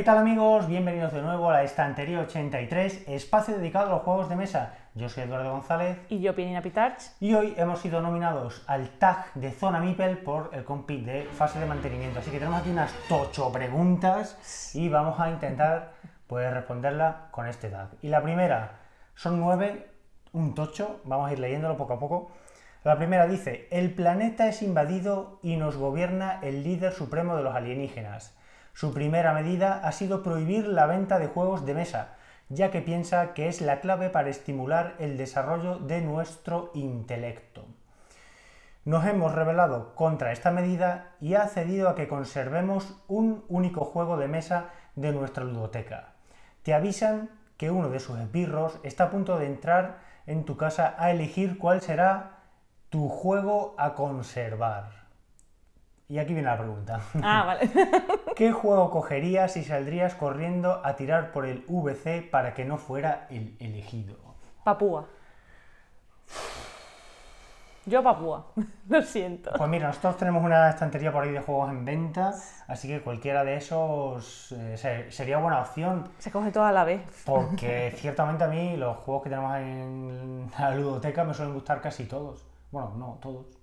¿Qué tal amigos? Bienvenidos de nuevo a la estantería 83, espacio dedicado a los juegos de mesa. Yo soy Eduardo González. Y yo, Pierina Pitarch. Y hoy hemos sido nominados al tag de Zona Mipel por el compit de fase de mantenimiento. Así que tenemos aquí unas tocho preguntas y vamos a intentar poder pues, responderlas con este tag. Y la primera, son nueve, un tocho, vamos a ir leyéndolo poco a poco. La primera dice, el planeta es invadido y nos gobierna el líder supremo de los alienígenas. Su primera medida ha sido prohibir la venta de juegos de mesa, ya que piensa que es la clave para estimular el desarrollo de nuestro intelecto. Nos hemos rebelado contra esta medida y ha cedido a que conservemos un único juego de mesa de nuestra ludoteca. Te avisan que uno de sus espirros está a punto de entrar en tu casa a elegir cuál será tu juego a conservar. Y aquí viene la pregunta. Ah, vale. ¿Qué juego cogerías si saldrías corriendo a tirar por el VC para que no fuera el elegido? Papúa. Yo Papúa, lo siento. Pues mira, nosotros tenemos una estantería por ahí de juegos en venta, así que cualquiera de esos eh, sería buena opción. Se coge toda la vez. Porque ciertamente a mí los juegos que tenemos en la ludoteca me suelen gustar casi todos. Bueno, no todos.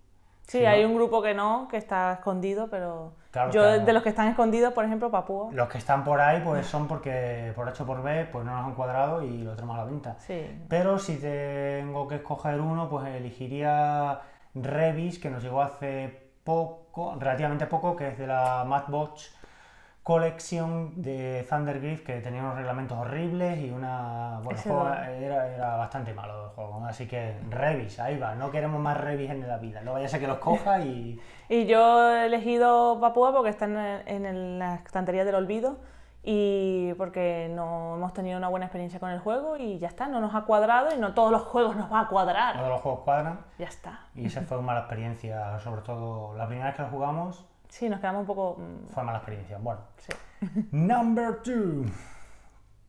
Sí, hay un grupo que no, que está escondido, pero yo de los que están escondidos, por ejemplo, Papúa. Los que están por ahí, pues son porque por H por B, pues no nos han cuadrado y lo tenemos a la venta. Sí. Pero si tengo que escoger uno, pues elegiría Revis, que nos llegó hace poco, relativamente poco, que es de la Madbox colección de Thunder que tenía unos reglamentos horribles y una. Bueno, juego era, era, bastante malo el juego, así que Revis, ahí va, no queremos más Revis en la vida, no vaya a ser que los coja y. y yo he elegido Papúa porque está en, en, la estantería del olvido y porque no hemos tenido una buena experiencia con el juego y ya está, no nos ha cuadrado y no todos los juegos nos va a cuadrar. Todos los juegos cuadran. Ya está. Y esa fue una mala experiencia, sobre todo la primera vez que lo jugamos Sí, nos quedamos un poco... Mm, Fue mala experiencia. Bueno. Sí. Number two.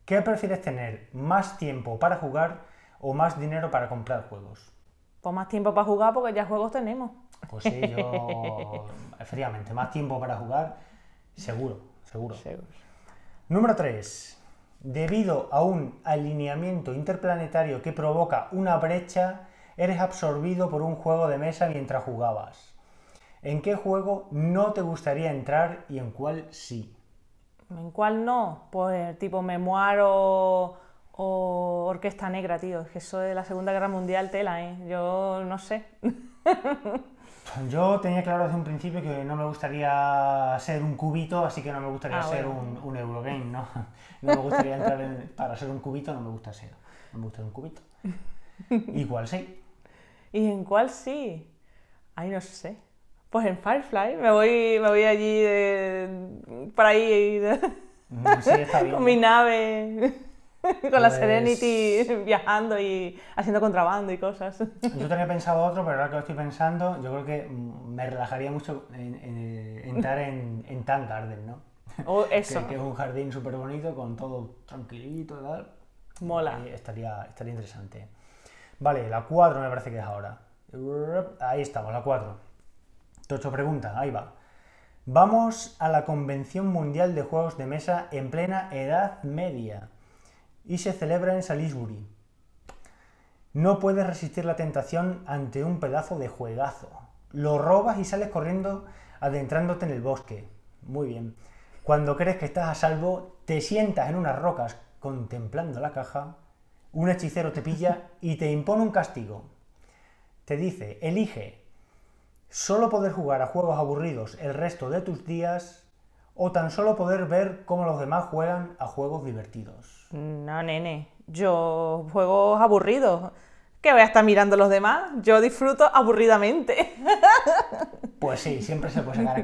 ¿Qué prefieres tener? ¿Más tiempo para jugar o más dinero para comprar juegos? Pues más tiempo para jugar porque ya juegos tenemos. Pues sí, yo... Efectivamente, más tiempo para jugar, seguro, seguro. seguro. Número 3. Debido a un alineamiento interplanetario que provoca una brecha, eres absorbido por un juego de mesa mientras jugabas. ¿En qué juego no te gustaría entrar y en cuál sí? ¿En cuál no? Pues tipo memoir o, orquesta negra, tío. Es que eso de la Segunda Guerra Mundial tela, ¿eh? Yo no sé. Yo tenía claro desde un principio que no me gustaría ser un cubito, así que no me gustaría ah, ser un, un, Eurogame, ¿no? No me gustaría entrar Para ser un cubito no me gusta ser. No me gusta ser un cubito. ¿Y cuál sí? ¿Y en cuál sí? Ahí no sé. Pues en Firefly, me voy, me voy allí por para ahí pues está con mi nave, con la pues Serenity viajando y haciendo contrabando y cosas. Yo tenía pensado otro, pero ahora que lo estoy pensando, yo creo que mm, me relajaría mucho eh, entrar en, en Tan Garden, ¿no? Oh, eso. que, es un jardín súper bonito con todo tranquilito y tal. Mola. Eh, estaría, estaría interesante. Vale, la 4 me parece que es ahora. Ahí estamos, la 4. Tocho pregunta, ahí va. Vamos a la Convención Mundial de Juegos de Mesa en plena Edad Media y se celebra en Salisbury. No puedes resistir la tentación ante un pedazo de juegazo. Lo robas y sales corriendo adentrándote en el bosque. Muy bien. Cuando crees que estás a salvo, te sientas en unas rocas contemplando la caja, un hechicero te pilla y te impone un castigo. Te dice, elige solo poder jugar a juegos aburridos el resto de tus días o tan solo poder ver cómo los demás juegan a juegos divertidos. No, nene, yo juegos aburridos. ¿Qué voy a estar mirando los demás? Yo disfruto aburridamente. Pues sí, siempre se puede sacar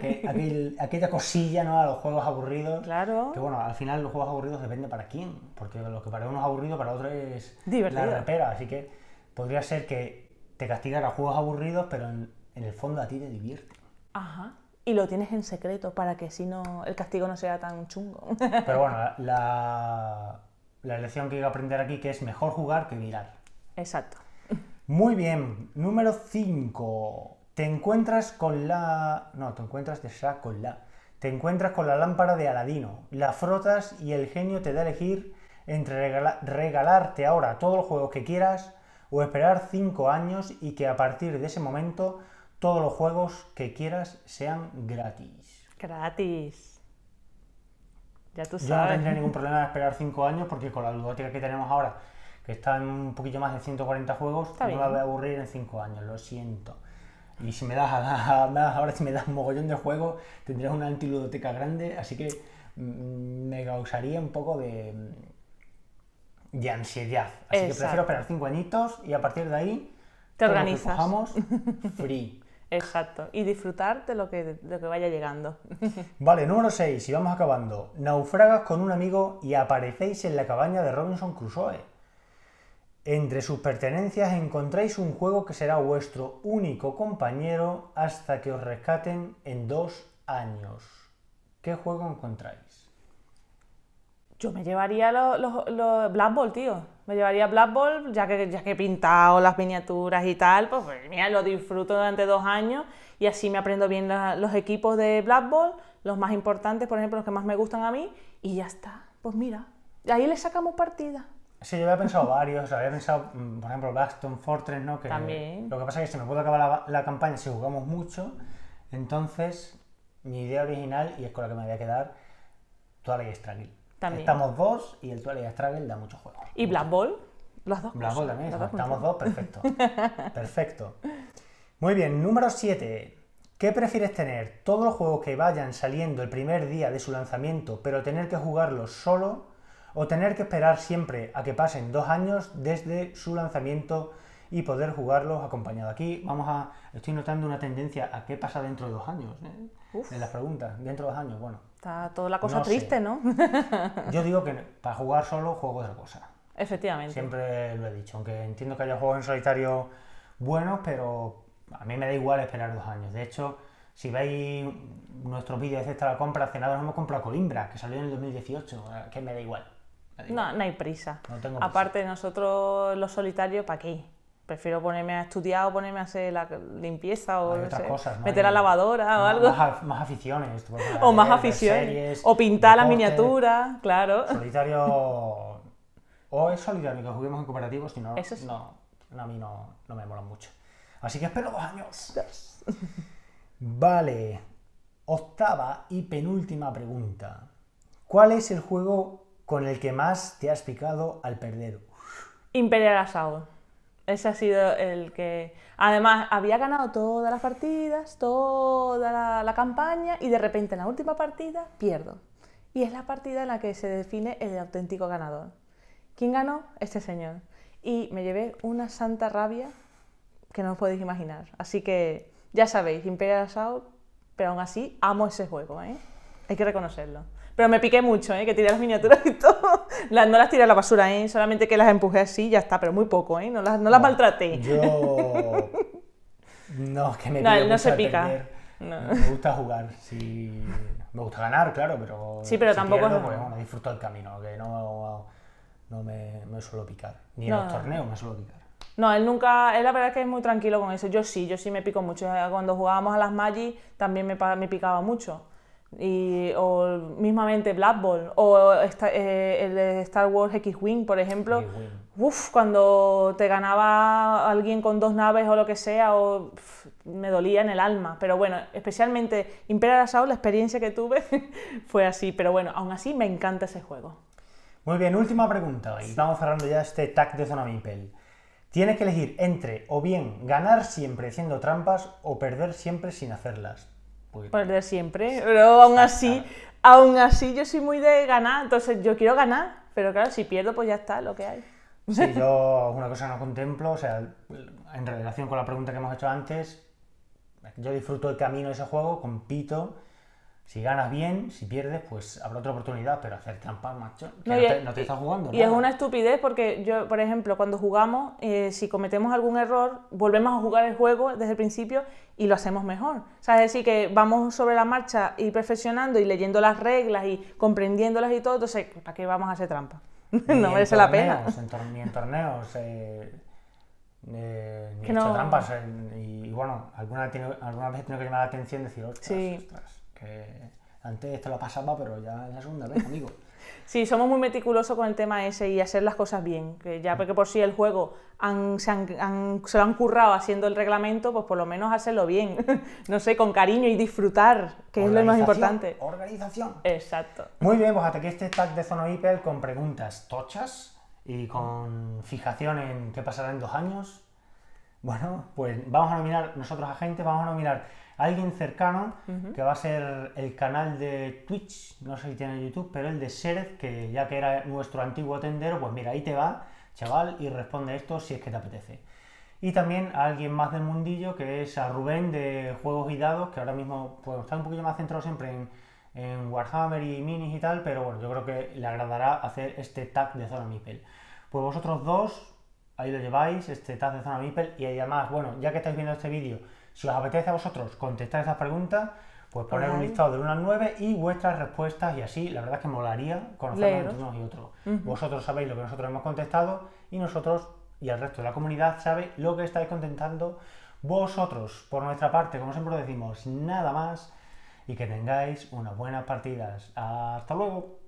aquella cosilla ¿no? a los juegos aburridos. Claro. Que bueno, al final los juegos aburridos depende para quién. Porque lo que para uno es aburrido, para otro es Divertido. la Así que podría ser que te a juegos aburridos, pero en en el fondo a ti te divierte. Ajá. Y lo tienes en secreto para que si no el castigo no sea tan chungo. Pero bueno, la, la lección que iba a aprender aquí que es mejor jugar que mirar. Exacto. Muy bien, número 5. Te encuentras con la... No, te encuentras de saco con la... Te encuentras con la lámpara de Aladino, la frotas y el genio te da a elegir entre regalarte ahora todo el juego que quieras o esperar 5 años y que a partir de ese momento todos los juegos que quieras sean gratis. Gratis. Ya tú sabes. Yo no tendría ningún problema de esperar 5 años porque con la ludoteca que tenemos ahora, que está en un poquito más de 140 juegos, no me voy a aburrir en 5 años, lo siento. Y si me das, ahora si me das un mogollón de juegos, tendrías una antiludoteca grande, así que mm, me causaría un poco de, mm, de ansiedad. Así que prefiero esperar 5 añitos y a partir de ahí te organizas. free. Exacto, y disfrutar de lo que, que vaya llegando. Vale, número 6, y vamos acabando. Naufragas con un amigo y aparecéis en la cabaña de Robinson Crusoe. Entre sus pertenencias encontráis un juego que será vuestro único compañero hasta que os rescaten en dos años. ¿Qué juego encontráis? Yo me llevaría los, los, los Black tío. Me llevaría Black Ball, ya que, ya que he pintado las miniaturas y tal, pues, pues mira, lo disfruto durante dos años y así me aprendo bien los equipos de Black Ball, los más importantes, por ejemplo, los que más me gustan a mí, y ya está. Pues mira, ahí le sacamos partida. Sí, yo había pensado varios, había pensado, mm, por ejemplo, Baston Fortress, ¿no? Que También. Lo que pasa es que si me puedo acabar la, campaña si jugamos mucho, entonces mi idea original, y es con la que me voy a quedar, toda la Yestranil. Estamos dos y el Twilight Struggle da mucho juego. ¿Y Black Ball? dos. Black Ball también. estamos dos, perfecto. perfecto. Muy bien, número 7. ¿Qué prefieres tener? ¿Todos los juegos que vayan saliendo el primer día de su lanzamiento, pero tener que jugarlos solo? ¿O tener que esperar siempre a que pasen dos años desde su lanzamiento y poder jugarlos acompañado? Aquí vamos a. Estoy notando una tendencia a qué pasa dentro de dos años. ¿eh? en las preguntas, dentro de dos años, bueno. Está toda la cosa triste, ¿no? Yo digo que para jugar solo juego otra cosa. Efectivamente. Siempre lo he dicho, aunque entiendo que haya juegos en solitario buenos, pero a mí me da igual esperar dos años. De hecho, si veis nuestros vídeos de esta la compra, hace nada nos hemos comprado Colimbra, que salió en el 2018, eh, que me da igual. No, no hay prisa. Aparte de Aparte, nosotros los solitarios, ¿para qué? prefiero ponerme a estudiar o ponerme a hacer la limpieza o no meter la lavadora o algo. Más, aficiones. o más aficiones. o pintar la miniatura claro. Solitario... O es solitario que juguemos en cooperativos, si no, a mí no, me mola mucho. Así que espero dos años. Vale. Octava y penúltima pregunta. ¿Cuál es el juego con el que más te has picado al perder? Imperial Assault. Ese ha sido el que... Además, había ganado todas las partidas, toda la, campaña y de repente en la última partida pierdo. Y es la partida en la que se define el auténtico ganador. ¿Quién ganó? Este señor. Y me llevé una santa rabia que no os podéis imaginar. Así que ya sabéis, Imperial Assault, pero aún así amo ese juego, ¿eh? Hay que reconocerlo. Pero me piqué mucho, ¿eh? que tiré las miniaturas y todo no las tiré a la basura, ¿eh? solamente que las empujé así y ya está, pero muy poco, ¿eh? no las, no las no, maltraté. Yo... No, es que me No, no se pica. Me gusta jugar, sí. Me gusta ganar, claro, pero. Sí, pero tampoco. Pierdo, pues, bueno, disfruto el camino, que no, me, suelo picar. Ni en los torneos me suelo picar. No, él nunca, él la verdad es que es muy tranquilo con eso. Yo sí, yo sí me pico mucho. Cuando jugábamos a las magis también me, me picaba mucho o mismamente Black Ball, o eh, el de Star Wars X-Wing, por ejemplo. cuando te ganaba alguien con dos naves o lo que sea, o, me dolía en el alma. Pero bueno, especialmente Imperial Assault, la experiencia que tuve fue así. Pero bueno, aún así me encanta ese juego. Muy bien, última pregunta, y cerrando ya este tag de Zona Impel. Tienes que elegir entre o bien ganar siempre haciendo trampas o perder siempre sin hacerlas por pues de siempre, pero aún así, aún así yo soy muy de ganar, entonces yo quiero ganar, pero claro, si pierdo pues ya está lo que hay. Sí, yo una cosa no contemplo, o sea, en relación con la pregunta que hemos hecho antes, yo disfruto el camino de ese juego, compito, si ganas bien, si pierdes, pues habrá otra oportunidad, pero hacer trampas, macho, no, te, estás jugando. Y es una estupidez porque yo, por ejemplo, cuando jugamos, eh, si cometemos algún error, volvemos a jugar el juego desde el principio y lo hacemos mejor. O sea, es decir, que vamos sobre la marcha y perfeccionando y leyendo las reglas y comprendiéndolas y todo, entonces, ¿para qué vamos a hacer trampa? no merece la pena. ni en torneos. Eh... eh ni en hecho trampas. Eh, y, bueno, alguna, alguna vez tengo que llamar la atención y decir, ostras, ostras. Que antes esto lo pasaba, pero ya es la segunda vez, amigo. Sí, somos muy meticulosos con el tema ese y hacer las cosas bien. Que ya mm. porque por si el juego se, han, lo han currado haciendo el reglamento, pues por lo menos hacerlo bien. no sé, con cariño y disfrutar, que es lo más importante. Organización. Exacto. Muy bien, pues hasta aquí este tag de Zono Hiper con preguntas tochas y con fijación en qué pasará en dos años. Bueno, pues vamos a nominar nosotros agentes vamos a nominar alguien cercano que va a ser el canal de Twitch, no sé si tiene YouTube, pero el de Serez, que ya que era nuestro antiguo tendero, pues mira, ahí te va, chaval, y responde esto si es que te apetece. Y también a alguien más del mundillo, que es a Rubén de Juegos y Dados, que ahora mismo pues, está un poquito más centrado siempre en, Warhammer y minis y tal, pero bueno, yo creo que le agradará hacer este tag de Zona Mipel. Pues vosotros dos, ahí lo lleváis, este tag de Zona Mipel, y además, bueno, ya que estáis viendo este vídeo, si os apetece a vosotros contestar esa pregunta, pues poner un listado de unas nueve 9 y vuestras respuestas y así, la verdad es que molaría conocernos entre unos y otros. Vosotros sabéis lo que nosotros hemos contestado y nosotros y el resto de la comunidad sabe lo que estáis contestando vosotros. Por nuestra parte, como siempre decimos, nada más y que tengáis unas buenas partidas. Hasta luego.